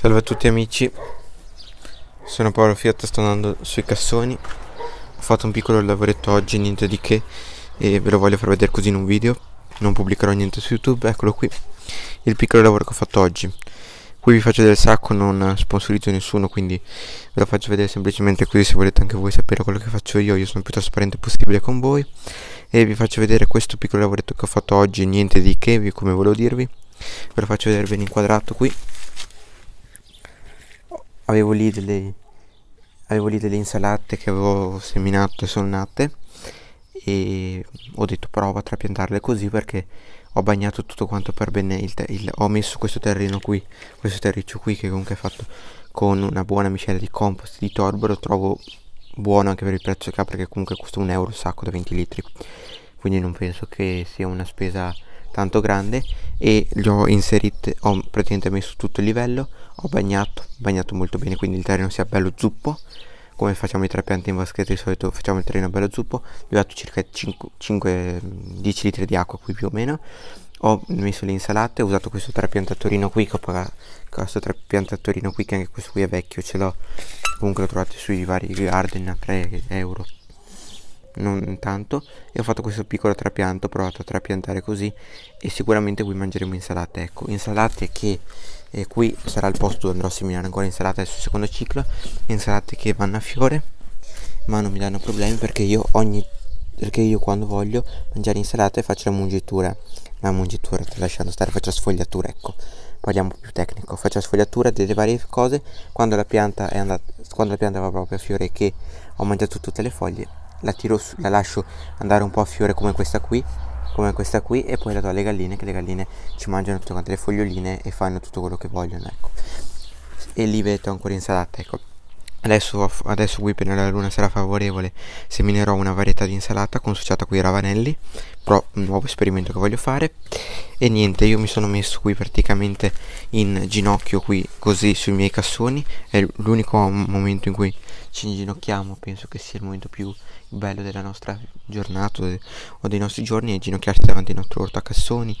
Salve a tutti amici, sono Paolo Fiat, sto andando sui cassoni Ho fatto un piccolo lavoretto oggi, niente di che E ve lo voglio far vedere così in un video Non pubblicherò niente su YouTube, eccolo qui Il piccolo lavoro che ho fatto oggi Qui vi faccio del sacco, non sponsorizzo nessuno Quindi ve lo faccio vedere semplicemente così Se volete anche voi sapere quello che faccio io Io sono il più trasparente possibile con voi E vi faccio vedere questo piccolo lavoretto che ho fatto oggi Niente di che, come volevo dirvi Ve lo faccio vedere ben inquadrato qui avevo lì delle, avevo lì delle insalate che avevo seminato e solnate e ho detto prova a trapiantarle così perché ho bagnato tutto quanto per bene il, il ho messo questo terreno qui questo terriccio qui che comunque è fatto con una buona miscela di compost di torba lo trovo buono anche per il prezzo che ha perché comunque costa un euro un sacco da 20 litri quindi non penso che sia una spesa tanto grande e li ho inseriti, ho praticamente messo tutto il livello, ho bagnato, bagnato molto bene quindi il terreno sia bello zuppo, come facciamo i tre piante in vaschetta di solito facciamo il terreno bello zuppo, gli ho dato circa 5-10 litri di acqua qui più o meno, ho messo le insalate, ho usato questo trapiantatorino qui che ho pagato, questo trapiantatorino qui che anche questo qui è vecchio, ce l'ho, comunque lo trovate sui vari garden a 3 euro non tanto e ho fatto questo piccolo trapianto ho provato a trapiantare così e sicuramente qui mangeremo insalate ecco insalate che eh, qui sarà il posto dove andrò a seminare ancora insalate sul secondo ciclo insalate che vanno a fiore ma non mi danno problemi perché io ogni perché io quando voglio mangiare insalate faccio la mungitura la mungitura lasciando stare faccio la sfogliatura ecco parliamo più tecnico faccio la sfogliatura delle varie cose quando la pianta è andata quando la pianta va proprio a fiore che ho mangiato tutte le foglie la, tiro su, la lascio andare un po' a fiore come questa qui come questa qui e poi la do alle galline che le galline ci mangiano tutte quante le foglioline e fanno tutto quello che vogliono ecco e li vedo ancora insalata ecco Adesso, adesso qui appena la luna sarà favorevole seminerò una varietà di insalata consociata con i ravanelli, però un nuovo esperimento che voglio fare e niente io mi sono messo qui praticamente in ginocchio qui così sui miei cassoni è l'unico momento in cui ci inginocchiamo penso che sia il momento più bello della nostra giornata o dei nostri giorni è ginocchiarsi davanti ai nostri ortacassoni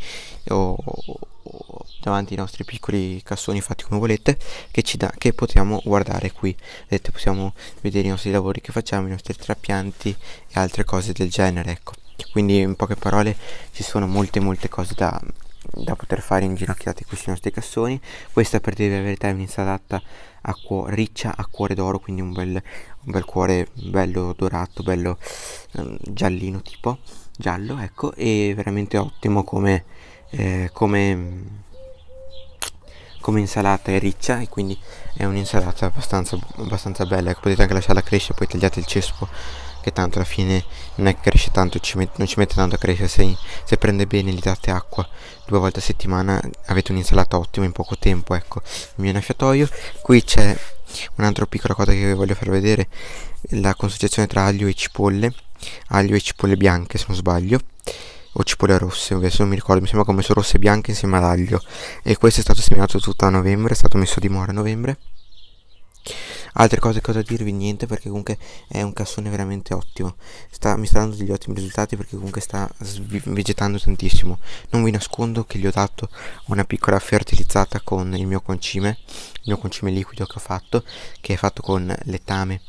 o, o, o davanti ai nostri piccoli cassoni fatti come volete che ci da, che possiamo guardare qui vedete possiamo vedere i nostri lavori che facciamo i nostri trapianti e altre cose del genere ecco quindi in poche parole ci sono molte molte cose da, da poter fare inginocchiati questi nostri cassoni questa per dire la verità è un'insalata a cuore, riccia a cuore d'oro quindi un bel, un bel, cuore bello dorato bello um, giallino tipo giallo ecco e veramente ottimo come, eh, come come insalata è riccia e quindi è un'insalata abbastanza, abbastanza bella ecco, potete anche lasciarla crescere poi tagliate il cespo che tanto alla fine non è che cresce tanto, ci met, non ci mette tanto a crescere, se, se, prende bene gli date acqua due volte a settimana avete un'insalata ottima in poco tempo, ecco, il mio annaffiatoio, qui c'è un'altra piccola cosa che vi voglio far vedere, la consociazione tra aglio e cipolle, aglio e cipolle bianche se non sbaglio, o cipolle rosse, adesso non mi ricordo, mi sembra che ho messo rosse e bianche insieme all'aglio, e questo è stato seminato tutto a novembre, è stato messo a dimora a novembre altre cose cosa dirvi niente perché comunque è un cassone veramente ottimo sta, mi sta dando degli ottimi risultati perché comunque sta vegetando tantissimo non vi nascondo che gli ho dato una piccola fertilizzata con il mio concime il mio concime liquido che ho fatto che è fatto con letame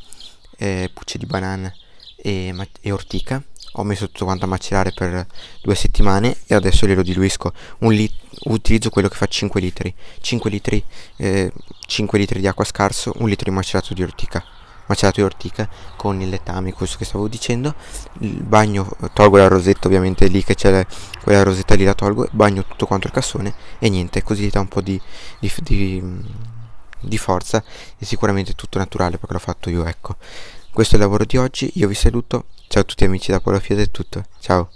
eh, pucce di banana e, e ortica ho messo tutto quanto a macerare per due settimane e adesso glielo diluisco. Lit- utilizzo quello che fa 5 litri. 5 litri, eh, 5 litri di acqua scarso, un litro di macerato di ortica. Macerato di ortica con il letame, questo che stavo dicendo. Il bagno, eh, tolgo la rosetta ovviamente lì che c'è la, quella rosetta lì la tolgo, bagno tutto quanto il cassone e niente, così gli dà un po' di, di, di mm, di forza e sicuramente tutto naturale perché l'ho fatto io ecco questo è il lavoro di oggi, io vi saluto, ciao a tutti amici da Polofia del tutto, ciao!